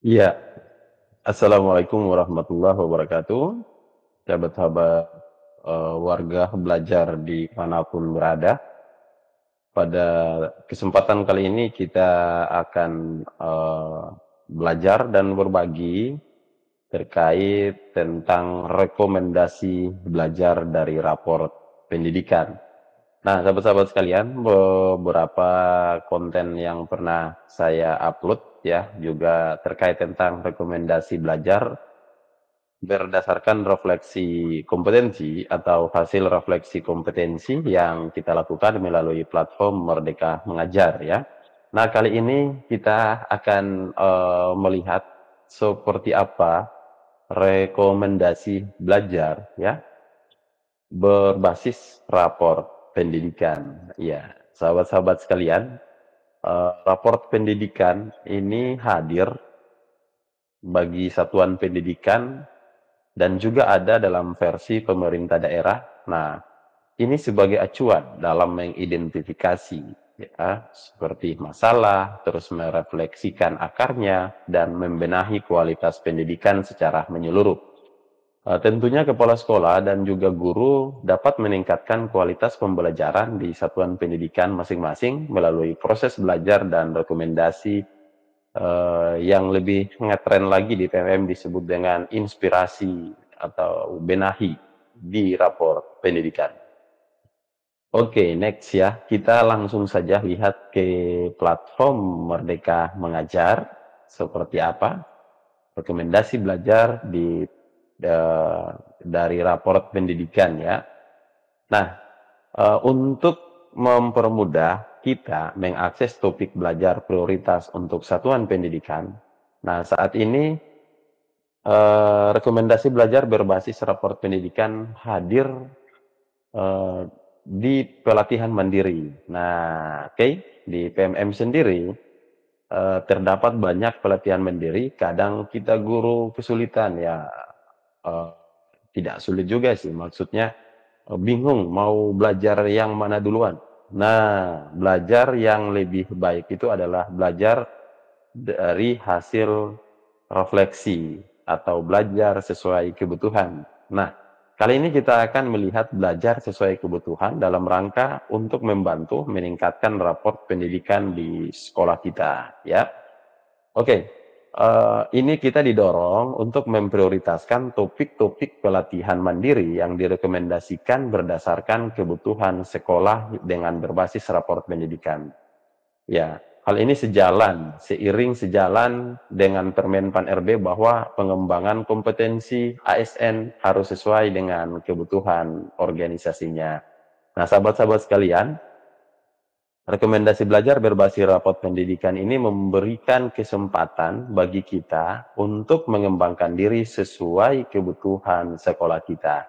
Iya. Assalamualaikum warahmatullahi wabarakatuh. Sahabat-sahabat e, warga belajar di manapun berada. Pada kesempatan kali ini kita akan e, belajar dan berbagi terkait tentang rekomendasi belajar dari rapor pendidikan. Nah, sahabat-sahabat sekalian, beberapa konten yang pernah saya upload ya juga terkait tentang rekomendasi belajar berdasarkan refleksi kompetensi atau hasil refleksi kompetensi yang kita lakukan melalui platform Merdeka Mengajar ya. Nah, kali ini kita akan uh, melihat seperti apa rekomendasi belajar ya berbasis rapor pendidikan. Ya, sahabat-sahabat sekalian, uh, raport pendidikan ini hadir bagi satuan pendidikan dan juga ada dalam versi pemerintah daerah. Nah, ini sebagai acuan dalam mengidentifikasi ya seperti masalah, terus merefleksikan akarnya dan membenahi kualitas pendidikan secara menyeluruh. Eh, tentunya kepala sekolah dan juga guru dapat meningkatkan kualitas pembelajaran di satuan pendidikan masing-masing melalui proses belajar dan rekomendasi uh, yang lebih ngetren lagi di PMM disebut dengan inspirasi atau benahi di rapor pendidikan. Oke, okay, next ya. Kita langsung saja lihat ke platform Merdeka Mengajar seperti apa rekomendasi belajar di dari raport pendidikan ya. Nah, eh, untuk mempermudah kita mengakses topik belajar prioritas untuk satuan pendidikan. Nah, saat ini eh, rekomendasi belajar berbasis raport pendidikan hadir eh, di pelatihan mandiri. Nah, oke, okay, di PMM sendiri terdapat banyak pelatihan mandiri. Kadang kita guru kesulitan ya Eh, tidak sulit juga sih maksudnya eh, bingung mau belajar yang mana duluan nah belajar yang lebih baik itu adalah belajar dari hasil refleksi atau belajar sesuai kebutuhan nah kali ini kita akan melihat belajar sesuai kebutuhan dalam rangka untuk membantu meningkatkan raport pendidikan di sekolah kita ya oke okay. Eh, ini kita didorong untuk memprioritaskan topik-topik pelatihan mandiri yang direkomendasikan berdasarkan kebutuhan sekolah dengan berbasis raport pendidikan. Ya, hal ini sejalan, seiring sejalan dengan Permen Pan RB bahwa pengembangan kompetensi ASN harus sesuai dengan kebutuhan organisasinya. Nah, sahabat-sahabat sekalian, Rekomendasi belajar berbasis rapot pendidikan ini memberikan kesempatan bagi kita untuk mengembangkan diri sesuai kebutuhan sekolah kita.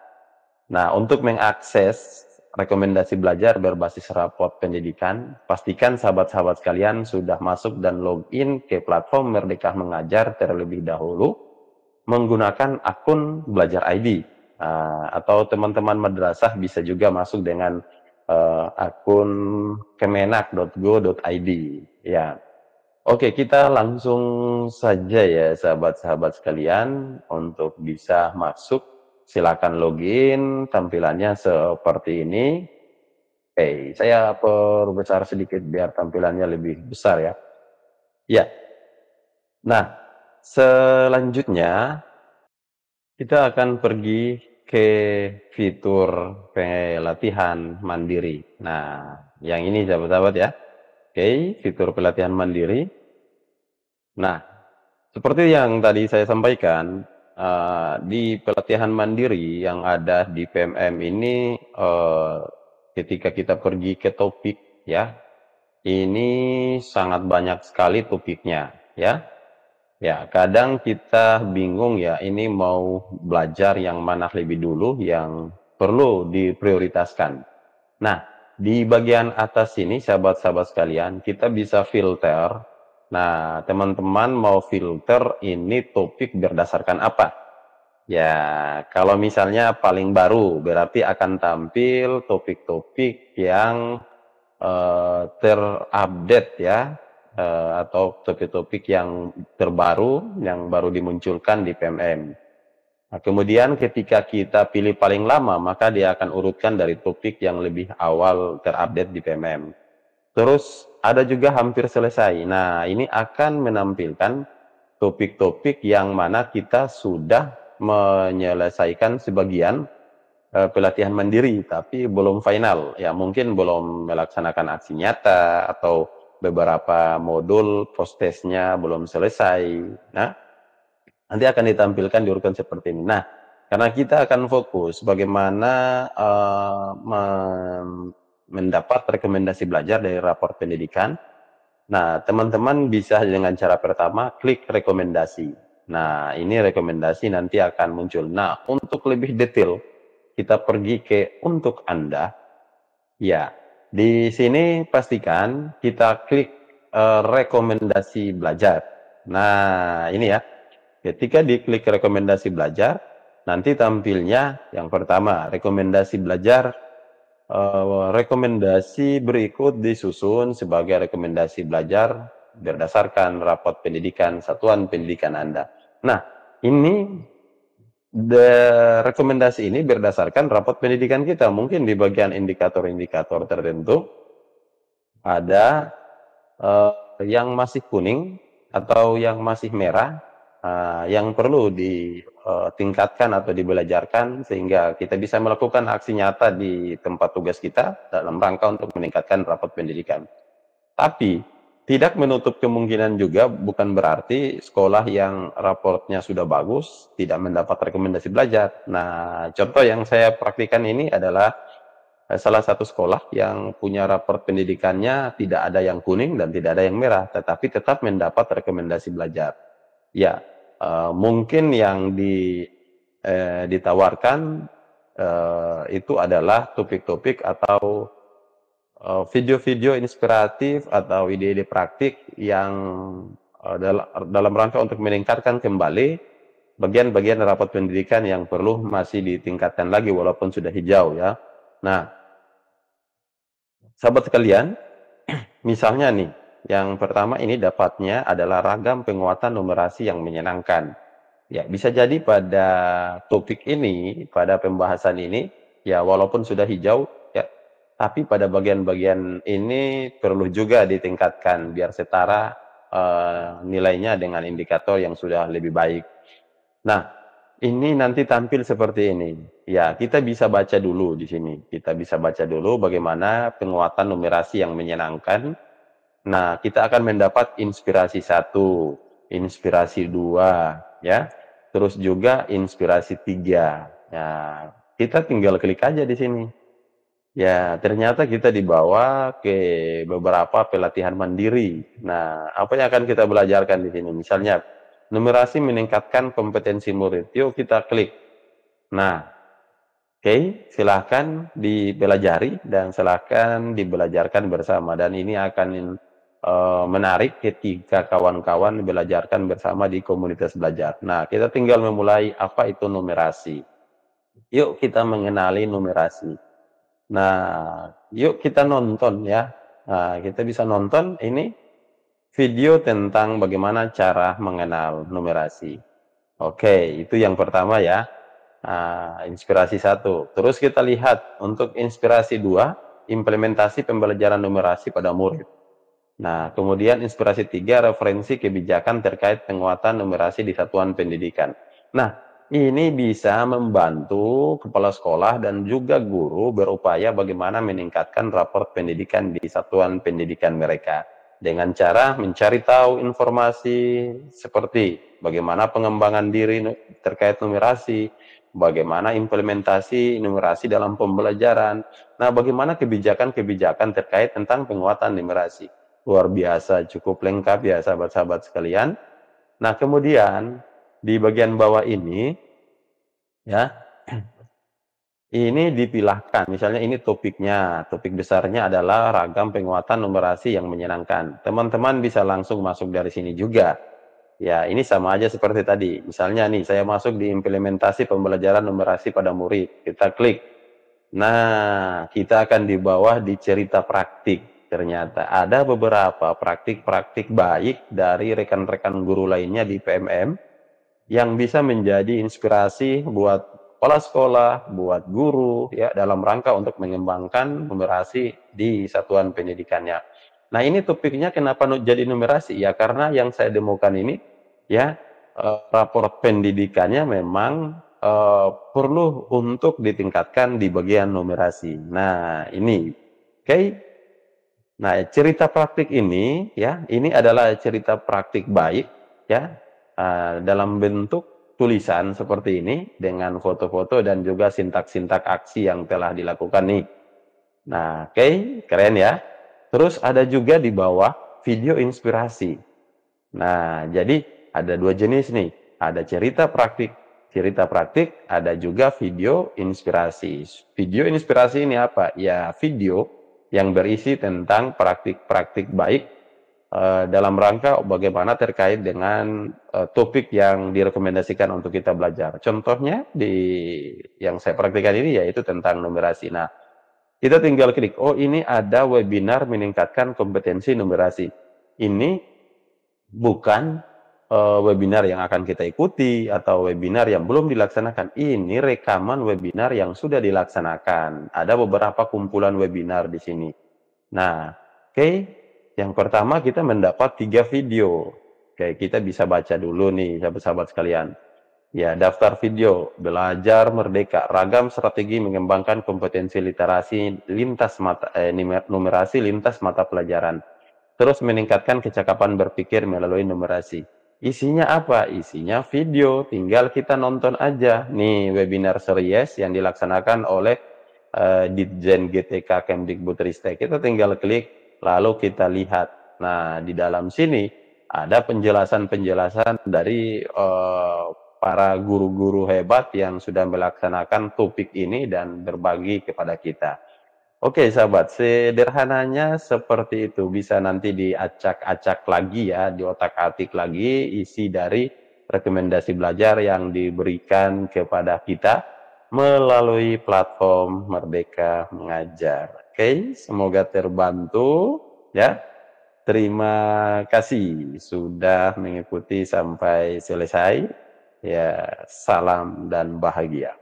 Nah, untuk mengakses rekomendasi belajar berbasis rapot pendidikan, pastikan sahabat-sahabat sekalian sudah masuk dan login ke platform Merdeka Mengajar terlebih dahulu menggunakan akun Belajar ID. Nah, atau teman-teman madrasah bisa juga masuk dengan uh, akun kemenak.go.id ya. Oke, kita langsung saja ya sahabat-sahabat sekalian untuk bisa masuk silakan login tampilannya seperti ini. Oke, saya perbesar sedikit biar tampilannya lebih besar ya. Ya. Nah, selanjutnya kita akan pergi ke fitur pelatihan mandiri. Nah, yang ini sahabat-sahabat ya. Oke, fitur pelatihan mandiri. Nah, seperti yang tadi saya sampaikan, eh, di pelatihan mandiri yang ada di PMM ini, eh, ketika kita pergi ke topik ya, ini sangat banyak sekali topiknya ya. Ya, kadang kita bingung ya, ini mau belajar yang mana lebih dulu yang perlu diprioritaskan. Nah, di bagian atas ini sahabat-sahabat sekalian, kita bisa filter. Nah, teman-teman mau filter ini topik berdasarkan apa? Ya, kalau misalnya paling baru berarti akan tampil topik-topik yang eh, terupdate ya, uh, atau topik-topik yang terbaru yang baru dimunculkan di PMM. Nah, kemudian ketika kita pilih paling lama, maka dia akan urutkan dari topik yang lebih awal terupdate di PMM. Terus ada juga hampir selesai. Nah, ini akan menampilkan topik-topik yang mana kita sudah menyelesaikan sebagian uh, pelatihan mandiri, tapi belum final. Ya, mungkin belum melaksanakan aksi nyata atau beberapa modul postesnya belum selesai. Nah, nanti akan ditampilkan di urutan seperti ini. Nah, karena kita akan fokus bagaimana uh, mendapat rekomendasi belajar dari rapor pendidikan. Nah, teman-teman bisa dengan cara pertama klik rekomendasi. Nah, ini rekomendasi nanti akan muncul. Nah, untuk lebih detail, kita pergi ke untuk Anda. Ya, di sini pastikan kita klik uh, rekomendasi belajar. Nah, ini ya. Ketika diklik rekomendasi belajar, nanti tampilnya yang pertama rekomendasi belajar uh, rekomendasi berikut disusun sebagai rekomendasi belajar berdasarkan rapot pendidikan satuan pendidikan Anda. Nah, ini the rekomendasi ini berdasarkan rapat pendidikan kita. Mungkin di bagian indikator-indikator tertentu ada uh, yang masih kuning atau yang masih merah uh, yang perlu ditingkatkan eh, atau dibelajarkan sehingga kita bisa melakukan aksi nyata di tempat tugas kita dalam rangka untuk meningkatkan rapat pendidikan. Tapi tidak menutup kemungkinan juga bukan berarti sekolah yang raportnya sudah bagus tidak mendapat rekomendasi belajar. Nah, contoh yang saya praktikan ini adalah eh, salah satu sekolah yang punya raport pendidikannya tidak ada yang kuning dan tidak ada yang merah, tetapi tetap mendapat rekomendasi belajar. Ya, eh, mungkin yang di eh, ditawarkan eh, itu adalah topik-topik atau Eh, video-video inspiratif atau ide-ide praktik yang eh, dalam, dalam rangka untuk meningkatkan kembali bagian-bagian rapat pendidikan yang perlu masih ditingkatkan lagi walaupun sudah hijau ya. Nah, sahabat sekalian, misalnya nih, yang pertama ini dapatnya adalah ragam penguatan numerasi yang menyenangkan. Ya, bisa jadi pada topik ini, pada pembahasan ini, ya walaupun sudah hijau, tapi pada bagian-bagian ini perlu juga ditingkatkan biar setara uh, nilainya dengan indikator yang sudah lebih baik. Nah, ini nanti tampil seperti ini. Ya, kita bisa baca dulu di sini. Kita bisa baca dulu bagaimana penguatan numerasi yang menyenangkan. Nah, kita akan mendapat inspirasi satu, inspirasi dua, ya. Terus juga inspirasi tiga. Nah, kita tinggal klik aja di sini. Ya, ternyata kita dibawa ke beberapa pelatihan mandiri. Nah, apa yang akan kita belajarkan di sini? Misalnya, numerasi meningkatkan kompetensi murid. Yuk kita klik. Nah, oke, okay, silahkan dipelajari dan silahkan dibelajarkan bersama. Dan ini akan eh, menarik ketika kawan-kawan belajarkan bersama di komunitas belajar. Nah, kita tinggal memulai apa itu numerasi. Yuk kita mengenali numerasi Nah, yuk kita nonton ya. Nah, kita bisa nonton ini video tentang bagaimana cara mengenal numerasi. Oke, itu yang pertama ya. Nah, inspirasi satu. Terus kita lihat untuk inspirasi dua, implementasi pembelajaran numerasi pada murid. Nah, kemudian inspirasi tiga, referensi kebijakan terkait penguatan numerasi di satuan pendidikan. Nah, ini bisa membantu kepala sekolah dan juga guru berupaya bagaimana meningkatkan rapor pendidikan di satuan pendidikan mereka dengan cara mencari tahu informasi seperti bagaimana pengembangan diri terkait numerasi, bagaimana implementasi numerasi dalam pembelajaran. Nah, bagaimana kebijakan-kebijakan terkait tentang penguatan numerasi. Luar biasa, cukup lengkap ya sahabat-sahabat sekalian. Nah, kemudian di bagian bawah ini ya ini dipilahkan misalnya ini topiknya topik besarnya adalah ragam penguatan numerasi yang menyenangkan teman-teman bisa langsung masuk dari sini juga ya ini sama aja seperti tadi misalnya nih saya masuk di implementasi pembelajaran numerasi pada murid kita klik nah kita akan di bawah di cerita praktik ternyata ada beberapa praktik-praktik baik dari rekan-rekan guru lainnya di PMM yang bisa menjadi inspirasi buat kepala sekolah, buat guru ya dalam rangka untuk mengembangkan numerasi di satuan pendidikannya. Nah, ini topiknya kenapa jadi numerasi? Ya karena yang saya demokan ini ya eh, rapor pendidikannya memang uh, perlu untuk ditingkatkan di bagian numerasi. Nah, ini. Oke. Okay? Nah, cerita praktik ini ya, ini adalah cerita praktik baik ya Eh, dalam bentuk tulisan seperti ini dengan foto-foto dan juga sintak-sintak aksi yang telah dilakukan nih. Nah, oke, okay, keren ya. Terus ada juga di bawah video inspirasi. Nah, jadi ada dua jenis nih. Ada cerita praktik, cerita praktik, ada juga video inspirasi. Video inspirasi ini apa? Ya, video yang berisi tentang praktik-praktik baik Eh, dalam rangka bagaimana terkait dengan uh, topik yang direkomendasikan untuk kita belajar. Contohnya di yang saya praktikkan ini yaitu tentang numerasi. Nah, kita tinggal klik, oh ini ada webinar meningkatkan kompetensi numerasi. Ini bukan uh, webinar yang akan kita ikuti atau webinar yang belum dilaksanakan. Ini rekaman webinar yang sudah dilaksanakan. Ada beberapa kumpulan webinar di sini. Nah, oke, okay yang pertama kita mendapat tiga video. Kayak kita bisa baca dulu nih sahabat-sahabat sekalian. Ya, daftar video belajar merdeka ragam strategi mengembangkan kompetensi literasi lintas mata eh, numerasi lintas mata pelajaran. Terus meningkatkan kecakapan berpikir melalui numerasi. Isinya apa? Isinya video, tinggal kita nonton aja. Nih webinar series yang dilaksanakan oleh uh, Ditjen GTK Kemdikbudristek. Kita tinggal klik lalu kita lihat. Nah, di dalam sini ada penjelasan-penjelasan dari eh, para guru-guru hebat yang sudah melaksanakan topik ini dan berbagi kepada kita. Oke sahabat, sederhananya seperti itu. Bisa nanti diacak-acak lagi ya, di otak atik lagi isi dari rekomendasi belajar yang diberikan kepada kita melalui platform Merdeka Mengajar. Oke, semoga terbantu ya. Terima kasih sudah mengikuti sampai selesai. Ya, salam dan bahagia.